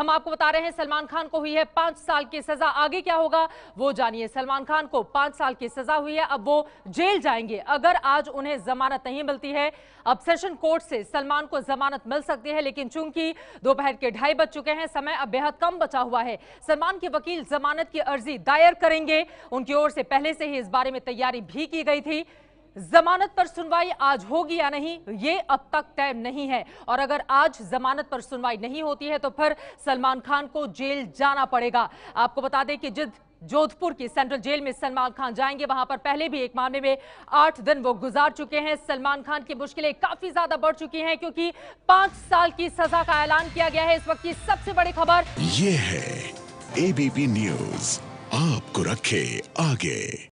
हम आपको बता रहे हैं सलमान खान को हुई है पांच साल की सजा आगे क्या होगा वो जानिए सलमान खान को पांच साल की सजा हुई है अब वो जेल जाएंगे अगर आज उन्हें जमानत नहीं मिलती है अब सेशन कोर्ट से सलमान को जमानत मिल सकती है लेकिन चूंकि दोपहर के ढाई बज चुके हैं समय अब बेहद कम बचा हुआ है सलमान के वकील जमानत की अर्जी दायर करेंगे उनकी ओर से पहले से ही इस बारे में तैयारी भी की गई थी जमानत पर सुनवाई आज होगी या नहीं ये अब तक तय नहीं है और अगर आज जमानत पर सुनवाई नहीं होती है तो फिर सलमान खान को जेल जाना पड़ेगा आपको बता दें कि जिद जोधपुर की सेंट्रल जेल में सलमान खान जाएंगे वहां पर पहले भी एक मामले में आठ दिन वो गुजार चुके हैं सलमान खान की मुश्किलें काफी ज्यादा बढ़ चुकी हैं क्योंकि पांच साल की सजा का ऐलान किया गया है इस वक्त की सबसे बड़ी खबर ये है एबीपी न्यूज आपको रखे आगे